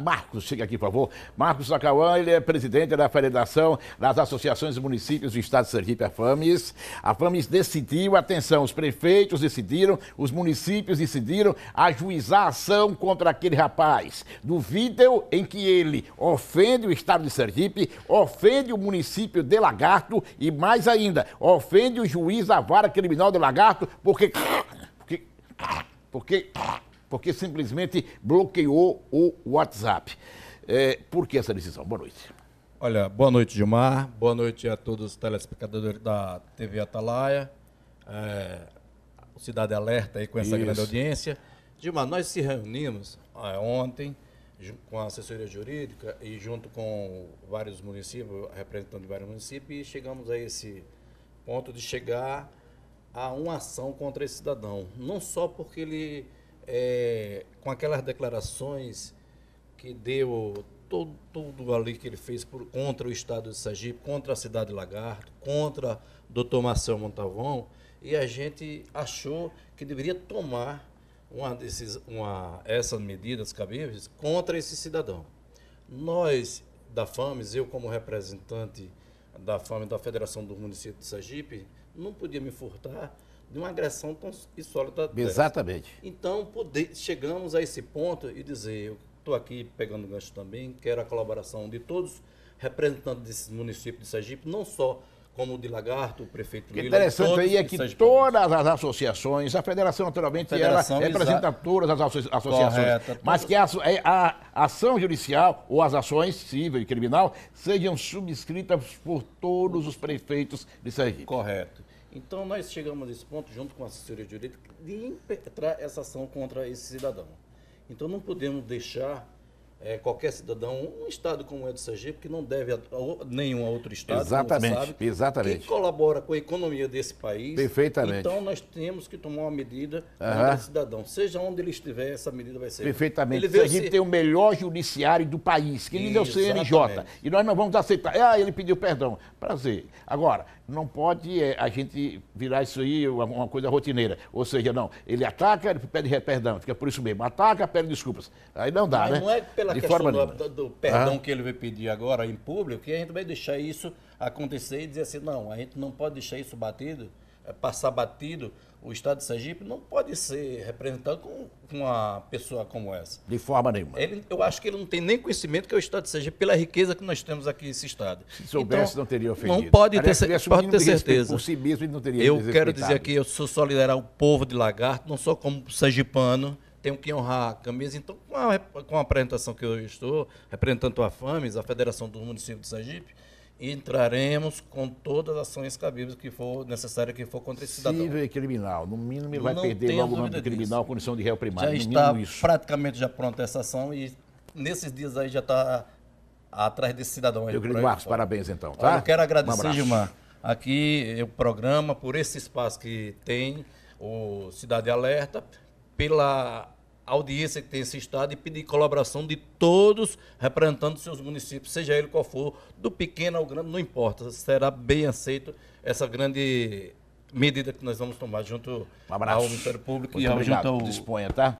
Marcos, chega aqui, por favor. Marcos Sacauã, ele é presidente da Federação das Associações e Municípios do Estado de Sergipe, a FAMES. A FAMES decidiu, atenção, os prefeitos decidiram, os municípios decidiram ajuizar a ação contra aquele rapaz do vídeo em que ele ofende o Estado de Sergipe, ofende o município de Lagarto e, mais ainda, ofende o juiz da vara criminal de Lagarto porque... Porque... porque porque simplesmente bloqueou o WhatsApp. É, por que essa decisão? Boa noite. Olha, boa noite, Gilmar. Boa noite a todos os telespectadores da TV Atalaia. É, Cidade Alerta aí com essa Isso. grande audiência. Gilmar, nós se reunimos é, ontem com a assessoria jurídica e junto com vários municípios, representando vários municípios, e chegamos a esse ponto de chegar a uma ação contra esse cidadão. Não só porque ele é, com aquelas declarações que deu todo, todo ali que ele fez por, contra o Estado de Sergipe, contra a cidade de Lagarto, contra o doutor Marcelo Montavon, e a gente achou que deveria tomar uma desses, uma, essas medidas cabíveis contra esse cidadão. Nós, da FAMES, eu como representante da FAMES da Federação do Município de Sergipe, não podia me furtar de uma agressão tão insólita. Exatamente. Dessa. Então, poder, chegamos a esse ponto e dizer, eu estou aqui pegando gancho também, quero a colaboração de todos representantes desse município de Sergipe, não só como o de Lagarto, o prefeito Lila, interessante aí é que todas as associações, a federação naturalmente, a federação, ela representa todas as asso associações, Correta, mas que a, é, a, ação judicial ou as ações civil e criminal sejam subscritas por todos os prefeitos de Sergipe. Correto. Então nós chegamos a esse ponto, junto com a assessoria de direito, de impetrar essa ação contra esse cidadão. Então não podemos deixar é, qualquer cidadão, um estado como é do Sergipe, que não deve a, a nenhum outro estado, exatamente, sabe, exatamente. que colabora com a economia desse país. Perfeitamente. Então nós temos que tomar uma medida para uhum. o cidadão. Seja onde ele estiver, essa medida vai ser. Perfeitamente. Ele Sergipe ser... tem o melhor judiciário do país, que lhe deu o CNJ. E nós não vamos aceitar. Ah, ele pediu perdão. Prazer. Agora, não pode é, a gente virar isso aí uma coisa rotineira. Ou seja, não, ele ataca, ele pede perdão, fica por isso mesmo. Ataca, pede desculpas. Aí não dá, Mas né? Não é pela pela de questão do, do, do, perdão ah. que ele vai pedir agora em público, que a gente vai deixar isso acontecer e dizer assim, não, a gente não pode deixar isso batido, eh, passar batido. O Estado de Sergipe não pode ser representado com, uma pessoa como essa. De forma nenhuma. Ele, eu acho que ele não tem nem conhecimento que é o Estado de Sergipe, pela riqueza que nós temos aqui nesse Estado. Se soubesse, então, não teria ofendido. Não pode Aliás, ter, aliás, pode ter certeza. Por si mesmo, ele não teria Eu quero dizer aqui, eu sou solidário ao povo de Lagarto, não sou como sergipano, tenho que honrar a camisa. Então, com a, com a apresentação que eu estou, representando a FAMES, a Federação do Município de Sergipe, entraremos com todas as ações cabíveis que for necessária que for contra esse cidadão. Cível e criminal. No mínimo, ele vai não perder logo o nome do criminal, disso. condição de réu primário. Já está isso. praticamente já pronta essa ação e nesses dias aí já está atrás desse cidadão aí. Meu querido Marcos, parabéns então, tá? Olha, eu quero agradecer, um Gilmar, aqui o programa por esse espaço que tem o Cidade Alerta, pela audiência que tem esse Estado e pedir colaboração de todos representando seus municípios, seja ele qual for, do pequeno ao grande, não importa. Será bem aceito essa grande medida que nós vamos tomar junto um ao Ministério Público Muito e ao, junto ao... Disponha, tá?